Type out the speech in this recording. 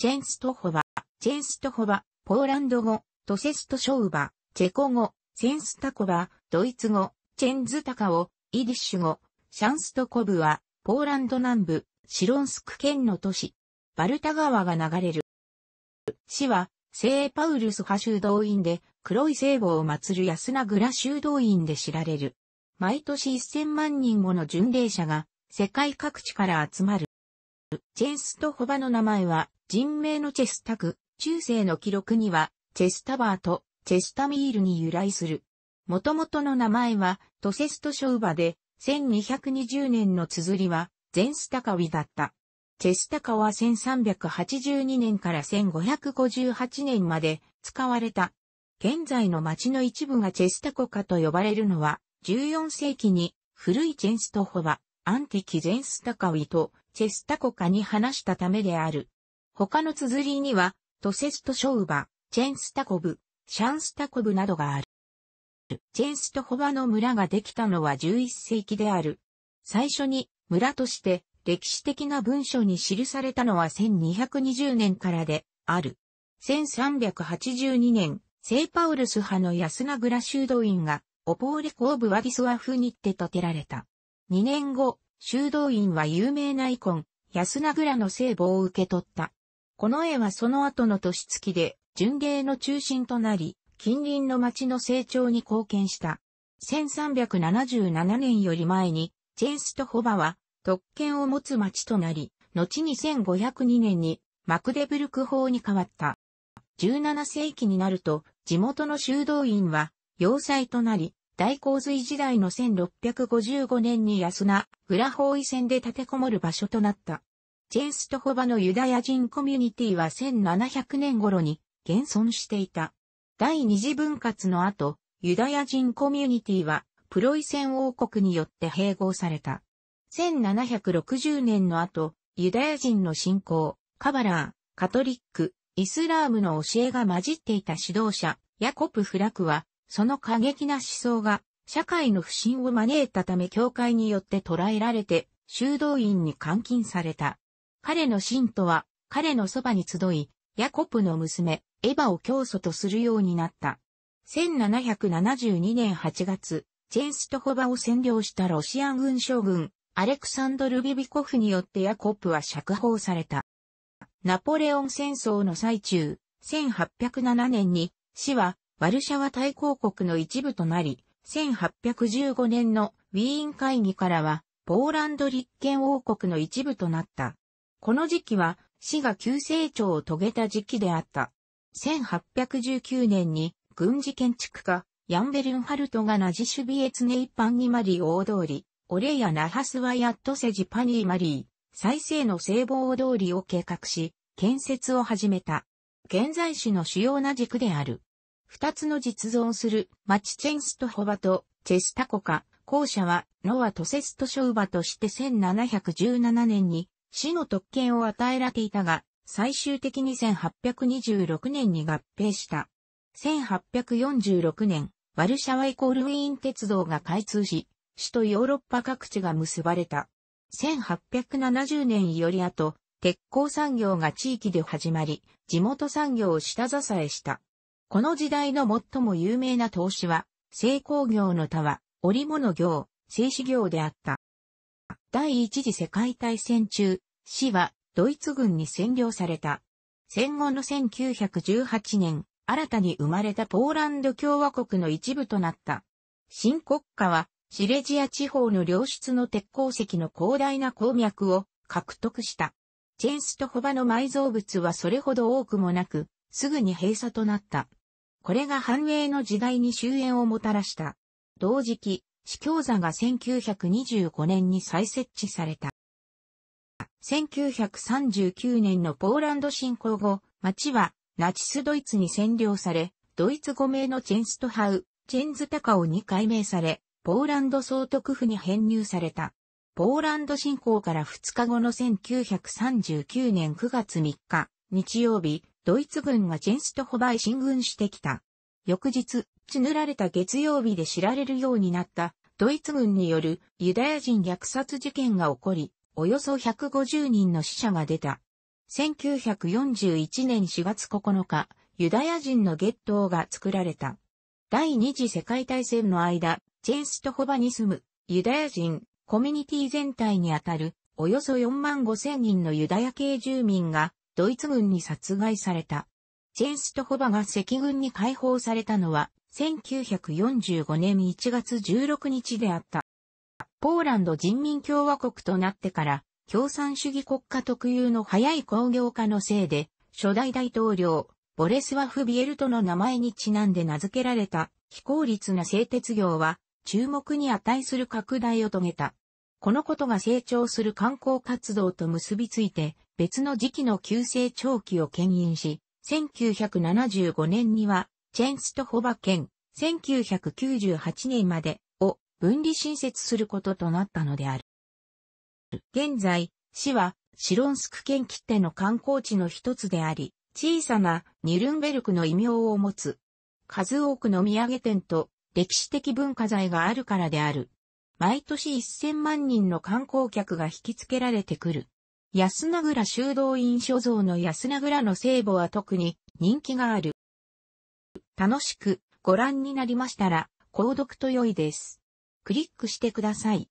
チェンストホバ、チェンストホバ、ポーランド語、トセストショウバ、チェコ語、センスタコバ、ドイツ語、チェンズタカオ、イディッシュ語、シャンストコブは、ポーランド南部、シロンスク県の都市、バルタ川が流れる。市は、聖パウルス派修道院で、黒い聖母を祀る安名倉修道院で知られる。毎年1000万人もの巡礼者が、世界各地から集まる。チェンストホバの名前は、人名のチェスタク、中世の記録には、チェスタバーとチェスタミールに由来する。もともとの名前は、トセストショウバで、1220年の綴りは、ゼンスタカウィだった。チェスタカは1382年から1558年まで使われた。現在の町の一部がチェスタコカと呼ばれるのは、14世紀に古いチェンストホバ、アンティキゼンスタカウイとチェスタコカに話したためである。他の綴りには、トセストショウバ、チェンスタコブ、シャンスタコブなどがある。チェンストホバの村ができたのは11世紀である。最初に村として歴史的な文書に記されたのは1220年からである。1382年、セイパウルス派の安名グラ修道院が、オポーレコーブワディスワフにって建てられた。2年後、修道院は有名なイコン、安名倉の聖母を受け取った。この絵はその後の年月で、巡礼の中心となり、近隣の町の成長に貢献した。1377年より前に、チェンスとホバは、特権を持つ町となり、後に1502年に、マクデブルク法に変わった。17世紀になると、地元の修道院は、要塞となり、大洪水時代の1655年に安ラホ包囲戦で立てこもる場所となった。チェンストホバのユダヤ人コミュニティは1700年頃に現存していた。第二次分割の後、ユダヤ人コミュニティはプロイセン王国によって併合された。1760年の後、ユダヤ人の信仰、カバラー、カトリック、イスラームの教えが混じっていた指導者、ヤコプ・フラクは、その過激な思想が社会の不信を招いたため教会によって捕らえられて修道院に監禁された。彼の信徒は彼のそばに集い、ヤコプの娘、エヴァを教祖とするようになった。1772年8月、チェンストホバを占領したロシアン軍将軍、アレクサンドル・ビビコフによってヤコプは釈放された。ナポレオン戦争の最中、1807年に、死はワルシャワ大公国の一部となり、1815年のウィーン会議からは、ポーランド立憲王国の一部となった。この時期は、死が急成長を遂げた時期であった。1819年に、軍事建築家、ヤンベルンハルトがナジシュビエツネイパンニマリー大通り、オレやナハスワヤットセジパニーマリー、再生の聖望通りを計画し、建設を始めた。現在市の主要な軸である。二つの実存するマチチェンストホバとチェスタコカ、後者はノア・トセストショウバとして1717年に市の特権を与えられていたが、最終的に1826年に合併した。1846年、ワルシャワイコールウィーン鉄道が開通し、首都ヨーロッパ各地が結ばれた。1870年より後、鉄鋼産業が地域で始まり、地元産業を下支えした。この時代の最も有名な投資は、製鋼業の他は、織物業、製紙業であった。第一次世界大戦中、市はドイツ軍に占領された。戦後の1918年、新たに生まれたポーランド共和国の一部となった。新国家は、シレジア地方の良質の鉄鉱石の広大な鉱脈を獲得した。チェンスとホバの埋蔵物はそれほど多くもなく、すぐに閉鎖となった。これが繁栄の時代に終焉をもたらした。同時期、司教座が1925年に再設置された。1939年のポーランド侵攻後、町はナチスドイツに占領され、ドイツ語名のチェンストハウ、チェンズタカオに改名され、ポーランド総督府に編入された。ポーランド侵攻から2日後の1939年9月3日、日曜日、ドイツ軍がチェンストホバへ進軍してきた。翌日、血塗られた月曜日で知られるようになったドイツ軍によるユダヤ人虐殺事件が起こり、およそ150人の死者が出た。1941年4月9日、ユダヤ人のゲットーが作られた。第二次世界大戦の間、チェンストホバに住むユダヤ人コミュニティ全体にあたるおよそ4万5千人のユダヤ系住民がドイツ軍に殺害された。チェンストホバが赤軍に解放されたのは、1945年1月16日であった。ポーランド人民共和国となってから、共産主義国家特有の早い工業化のせいで、初代大統領、ボレスワフ・ビエルトの名前にちなんで名付けられた、非効率な製鉄業は、注目に値する拡大を遂げた。このことが成長する観光活動と結びついて、別の時期の急性長期を牽引し、1975年には、チェンストホバ県、1998年までを分離新設することとなったのである。現在、市は、シロンスク県切手の観光地の一つであり、小さなニュルンベルクの異名を持つ。数多くの土産店と歴史的文化財があるからである。毎年1000万人の観光客が引きつけられてくる。安名倉修道院所蔵の安名倉の聖母は特に人気がある。楽しくご覧になりましたら、購読と良いです。クリックしてください。